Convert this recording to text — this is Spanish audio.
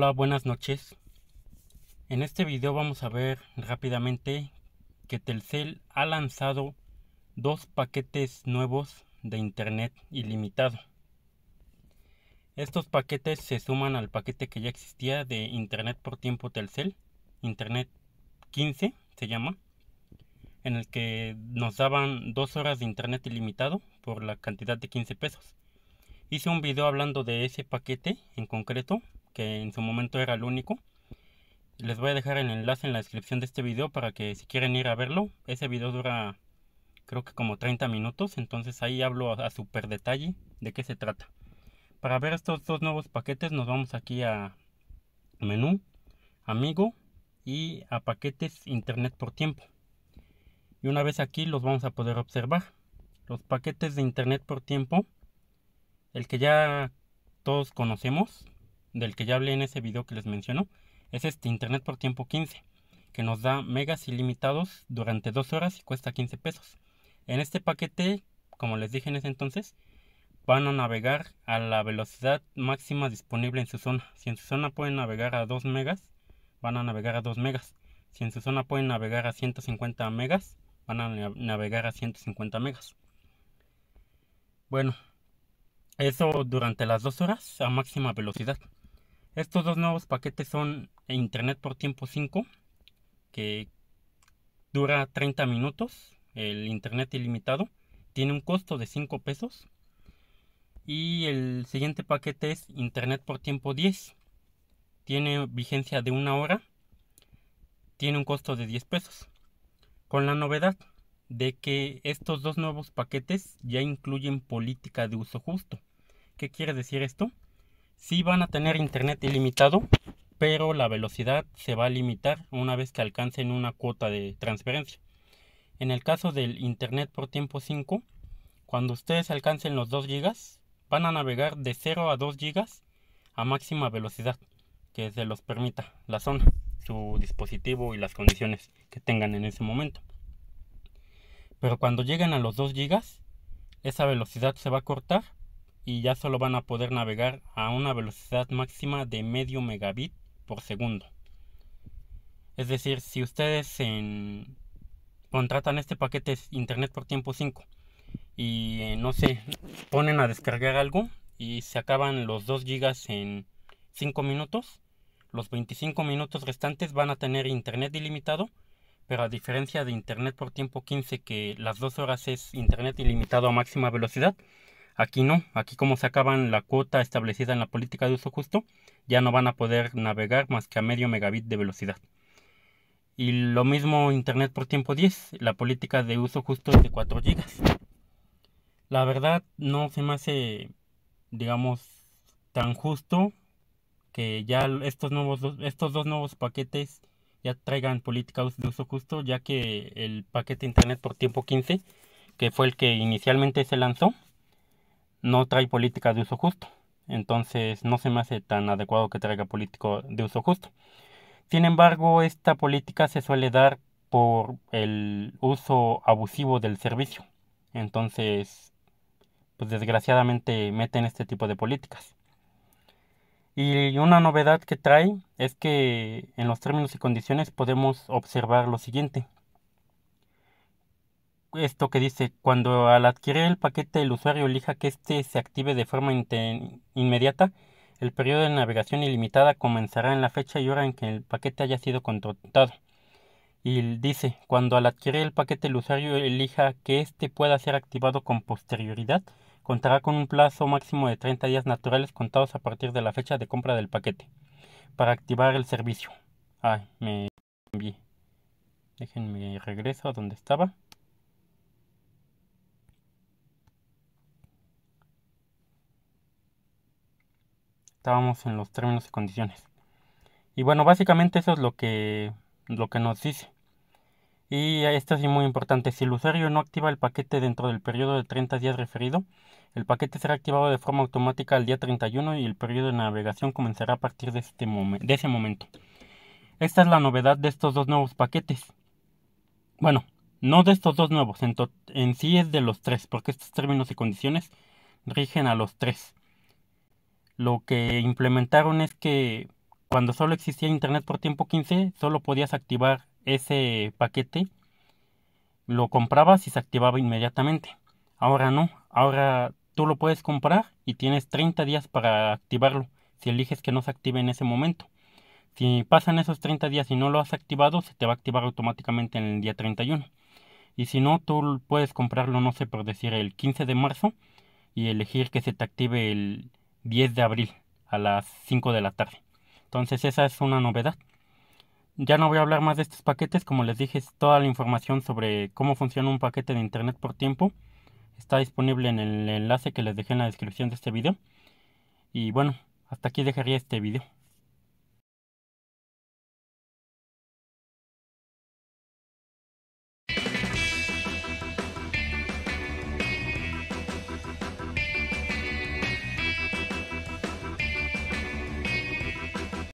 Hola, buenas noches. En este video vamos a ver rápidamente que Telcel ha lanzado dos paquetes nuevos de Internet ilimitado. Estos paquetes se suman al paquete que ya existía de Internet por tiempo Telcel, Internet 15 se llama, en el que nos daban dos horas de Internet ilimitado por la cantidad de 15 pesos. Hice un video hablando de ese paquete en concreto que en su momento era el único. Les voy a dejar el enlace en la descripción de este video para que si quieren ir a verlo. Ese video dura creo que como 30 minutos, entonces ahí hablo a, súper detalle de qué se trata. Para ver estos dos nuevos paquetes nos vamos aquí a menú, amigo y a paquetes internet por tiempo. Y una vez aquí los vamos a poder observar. Los paquetes de internet por tiempo, el que ya todos conocemos, del que ya hablé en ese video que les menciono, es este Internet por tiempo 15, que nos da megas ilimitados durante 2 horas y cuesta 15 pesos. En este paquete, como les dije en ese entonces, van a navegar a la velocidad máxima disponible en su zona. Si en su zona pueden navegar a 2 megas, van a navegar a 2 megas. Si en su zona pueden navegar a 150 megas, van a navegar a 150 megas. Bueno, eso durante las 2 horas a máxima velocidad. Estos dos nuevos paquetes son Internet por tiempo 5, que dura 30 minutos, el Internet ilimitado, tiene un costo de 5 pesos. Y el siguiente paquete es Internet por tiempo 10, tiene vigencia de una hora, tiene un costo de 10 pesos. Con la novedad de que estos dos nuevos paquetes ya incluyen política de uso justo. ¿Qué quiere decir esto? Sí van a tener internet ilimitado, pero la velocidad se va a limitar una vez que alcancen una cuota de transferencia. En el caso del internet por tiempo 5, cuando ustedes alcancen los 2 GB, van a navegar de 0 a 2 GB a máxima velocidad que se los permita la zona, su dispositivo y las condiciones que tengan en ese momento. Pero cuando lleguen a los 2 GB, esa velocidad se va a cortar y ya solo van a poder navegar a una velocidad máxima de medio megabit por segundo. Es decir, si ustedes contratan este paquete Internet por tiempo 5 y eh, no se ponen a descargar algo y se acaban los 2 gigas en 5 minutos, los 25 minutos restantes van a tener Internet ilimitado, pero a diferencia de Internet por tiempo 15 que las 2 horas es Internet ilimitado a máxima velocidad, Aquí no, aquí como se acaban la cuota establecida en la política de uso justo, ya no van a poder navegar más que a medio megabit de velocidad. Y lo mismo Internet por tiempo 10, la política de uso justo es de 4 GB. La verdad no se me hace, digamos, tan justo que ya estos, nuevos, estos dos nuevos paquetes ya traigan política de uso justo, ya que el paquete Internet por tiempo 15, que fue el que inicialmente se lanzó, no trae política de uso justo. Entonces no se me hace tan adecuado que traiga político de uso justo. Sin embargo, esta política se suele dar por el uso abusivo del servicio. Entonces, pues desgraciadamente meten este tipo de políticas. Y una novedad que trae es que en los términos y condiciones podemos observar lo siguiente esto que dice, cuando al adquirir el paquete el usuario elija que éste se active de forma inmediata, el periodo de navegación ilimitada comenzará en la fecha y hora en que el paquete haya sido contratado. Y dice, cuando al adquirir el paquete el usuario elija que éste pueda ser activado con posterioridad, contará con un plazo máximo de 30 días naturales contados a partir de la fecha de compra del paquete para activar el servicio. Ay, me envié. Déjenme regreso a donde estaba. estábamos en los términos y condiciones. Y bueno, básicamente eso es lo que, lo que nos dice. Y esto es muy importante, si el usuario no activa el paquete dentro del periodo de 30 días referido, el paquete será activado de forma automática al día 31 y el periodo de navegación comenzará a partir de, este de ese momento. Esta es la novedad de estos dos nuevos paquetes. Bueno, no de estos dos nuevos, en sí es de los tres, porque estos términos y condiciones rigen a los tres lo que implementaron es que cuando solo existía Internet por tiempo 15, solo podías activar ese paquete, lo comprabas y se activaba inmediatamente. Ahora no, ahora tú lo puedes comprar y tienes 30 días para activarlo, si eliges que no se active en ese momento. Si pasan esos 30 días y no lo has activado, se te va a activar automáticamente en el día 31. Y si no, tú puedes comprarlo, no sé, por decir el 15 de marzo y elegir que se te active el 10 de abril a las 5 de la tarde. Entonces esa es una novedad. Ya no voy a hablar más de estos paquetes, como les dije, toda la información sobre cómo funciona un paquete de internet por tiempo está disponible en el enlace que les dejé en la descripción de este video. Y bueno, hasta aquí dejaría este video.